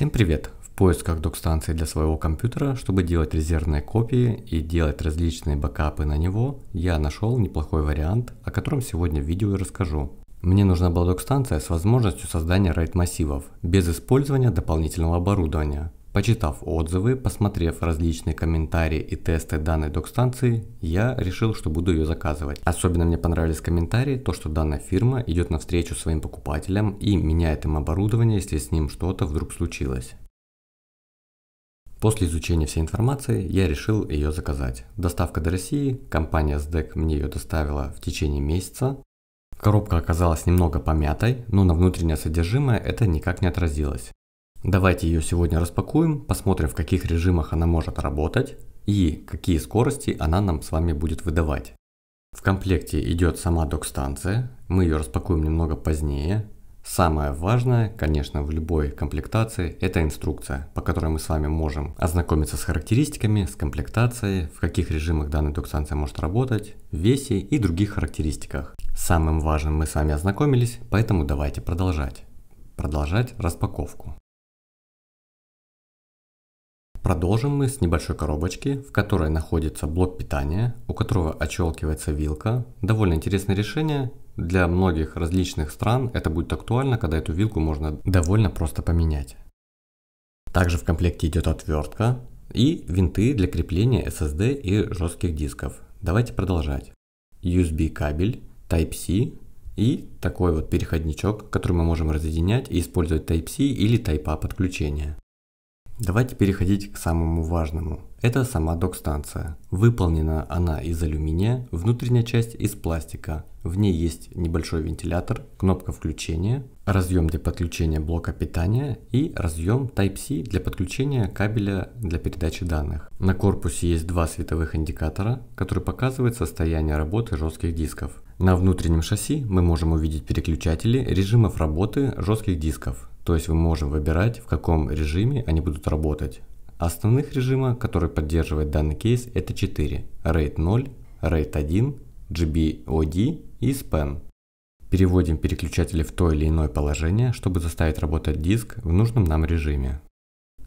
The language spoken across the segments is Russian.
Всем привет! В поисках док-станции для своего компьютера, чтобы делать резервные копии и делать различные бэкапы на него, я нашел неплохой вариант, о котором сегодня в видео и расскажу. Мне нужна была док-станция с возможностью создания RAID массивов, без использования дополнительного оборудования. Почитав отзывы, посмотрев различные комментарии и тесты данной док-станции, я решил, что буду ее заказывать. Особенно мне понравились комментарии, то что данная фирма идет навстречу своим покупателям и меняет им оборудование, если с ним что-то вдруг случилось. После изучения всей информации я решил ее заказать. Доставка до России, компания SDEC мне ее доставила в течение месяца. Коробка оказалась немного помятой, но на внутреннее содержимое это никак не отразилось. Давайте ее сегодня распакуем, посмотрим в каких режимах она может работать и какие скорости она нам с вами будет выдавать. В комплекте идет сама док-станция, мы ее распакуем немного позднее. Самое важное, конечно, в любой комплектации, это инструкция, по которой мы с вами можем ознакомиться с характеристиками, с комплектацией, в каких режимах данная док-станция может работать, весе и других характеристиках. Самым важным мы с вами ознакомились, поэтому давайте продолжать. Продолжать распаковку. Продолжим мы с небольшой коробочки, в которой находится блок питания, у которого отщелкивается вилка. Довольно интересное решение. Для многих различных стран это будет актуально, когда эту вилку можно довольно просто поменять. Также в комплекте идет отвертка и винты для крепления SSD и жестких дисков. Давайте продолжать. USB кабель, Type-C и такой вот переходничок, который мы можем разъединять и использовать Type-C или Type-A подключение. Давайте переходить к самому важному. Это сама док-станция. Выполнена она из алюминия, внутренняя часть из пластика. В ней есть небольшой вентилятор, кнопка включения, разъем для подключения блока питания и разъем Type-C для подключения кабеля для передачи данных. На корпусе есть два световых индикатора, которые показывают состояние работы жестких дисков. На внутреннем шасси мы можем увидеть переключатели режимов работы жестких дисков, то есть мы можем выбирать, в каком режиме они будут работать. Основных режима, которые поддерживает данный кейс, это 4. RAID 0, RAID 1, GBOD и SPAN. Переводим переключатели в то или иное положение, чтобы заставить работать диск в нужном нам режиме.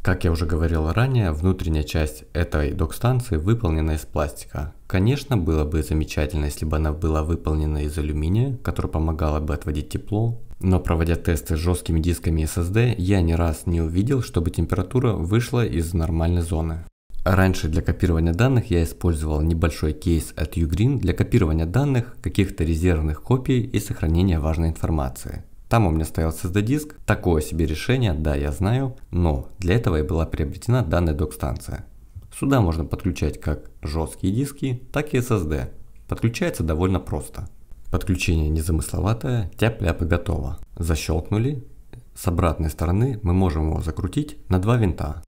Как я уже говорил ранее, внутренняя часть этой док-станции выполнена из пластика. Конечно, было бы замечательно, если бы она была выполнена из алюминия, который помогала бы отводить тепло, но проводя тесты с жесткими дисками SSD, я ни раз не увидел, чтобы температура вышла из нормальной зоны. Раньше для копирования данных я использовал небольшой кейс от Ugreen для копирования данных, каких-то резервных копий и сохранения важной информации. Там у меня стоял SSD-диск, такое себе решение, да, я знаю, но для этого и была приобретена данная док-станция. Сюда можно подключать как жесткие диски, так и SSD. Подключается довольно просто. Подключение незамысловатое, тяп-ляп готово. Защелкнули. С обратной стороны мы можем его закрутить на два винта.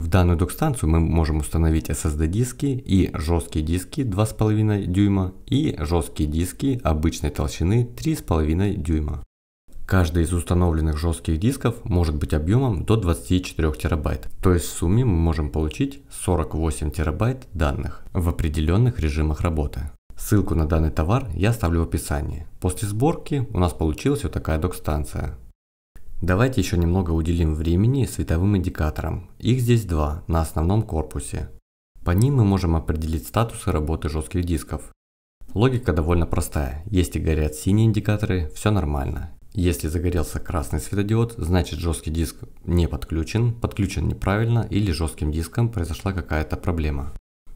В данную док-станцию мы можем установить SSD-диски и жесткие диски 2,5 дюйма и жесткие диски обычной толщины 3,5 дюйма. Каждый из установленных жестких дисков может быть объемом до 24 терабайт, то есть в сумме мы можем получить 48 терабайт данных в определенных режимах работы. Ссылку на данный товар я оставлю в описании. После сборки у нас получилась вот такая док-станция. Давайте еще немного уделим времени световым индикаторам. Их здесь два на основном корпусе. По ним мы можем определить статусы работы жестких дисков. Логика довольно простая. Если горят синие индикаторы, все нормально. Если загорелся красный светодиод, значит жесткий диск не подключен, подключен неправильно или жестким диском произошла какая-то проблема.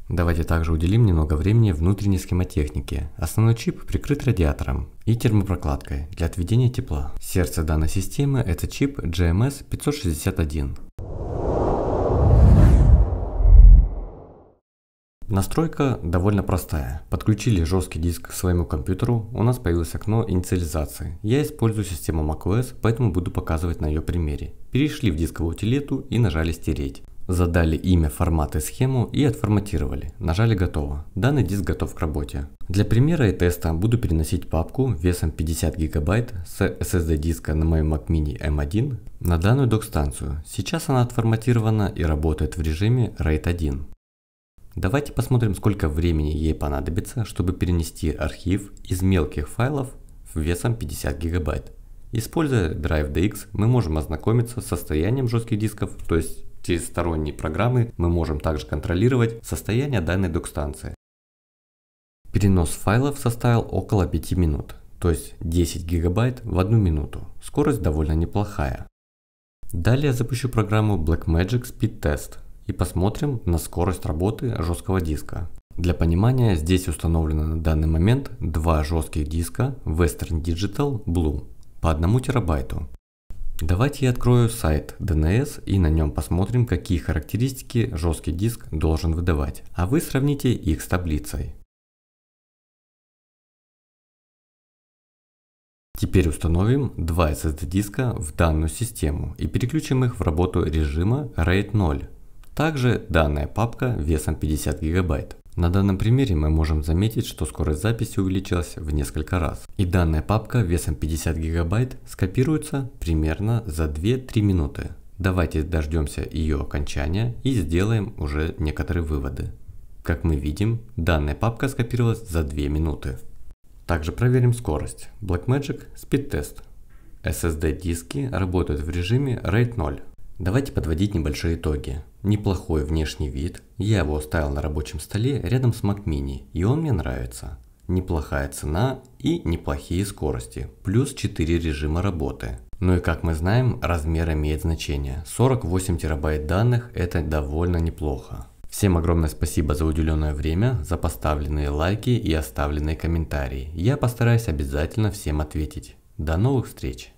Давайте также уделим немного времени внутренней схемотехнике. Основной чип прикрыт радиатором и термопрокладкой для отведения тепла. Сердце данной системы это чип GMS 561. Настройка довольно простая. Подключили жесткий диск к своему компьютеру, у нас появилось окно инициализации. Я использую систему macOS, поэтому буду показывать на ее примере. Перешли в дисковую утилиту и нажали стереть. Задали имя, формат и схему и отформатировали. Нажали «Готово». Данный диск готов к работе. Для примера и теста буду переносить папку весом 50 гигабайт с SSD диска на моем Mac Mini M1 на данную док-станцию. Сейчас она отформатирована и работает в режиме RAID 1. Давайте посмотрим, сколько времени ей понадобится, чтобы перенести архив из мелких файлов в весом 50 гигабайт. Используя DriveDX, мы можем ознакомиться с состоянием жестких дисков, то есть Через сторонние программы мы можем также контролировать состояние данной док-станции. Перенос файлов составил около 5 минут, то есть 10 гигабайт в одну минуту. Скорость довольно неплохая. Далее я запущу программу Blackmagic Speed Test и посмотрим на скорость работы жесткого диска. Для понимания здесь установлено на данный момент два жестких диска Western Digital Blue по 1 терабайту. Давайте я открою сайт DNS и на нем посмотрим, какие характеристики жесткий диск должен выдавать, а вы сравните их с таблицей. Теперь установим два SSD диска в данную систему и переключим их в работу режима RAID 0. Также данная папка весом 50 гигабайт. На данном примере мы можем заметить, что скорость записи увеличилась в несколько раз. И данная папка весом 50 гигабайт скопируется примерно за 2-3 минуты. Давайте дождемся ее окончания и сделаем уже некоторые выводы. Как мы видим, данная папка скопировалась за 2 минуты. Также проверим скорость. Blackmagic Speed Test. SSD диски работают в режиме RAID 0. Давайте подводить небольшие итоги. Неплохой внешний вид. Я его оставил на рабочем столе рядом с Mac Mini, и он мне нравится. Неплохая цена и неплохие скорости, плюс 4 режима работы. Ну и как мы знаем, размер имеет значение. 48 терабайт данных это довольно неплохо. Всем огромное спасибо за уделенное время, за поставленные лайки и оставленные комментарии. Я постараюсь обязательно всем ответить. До новых встреч!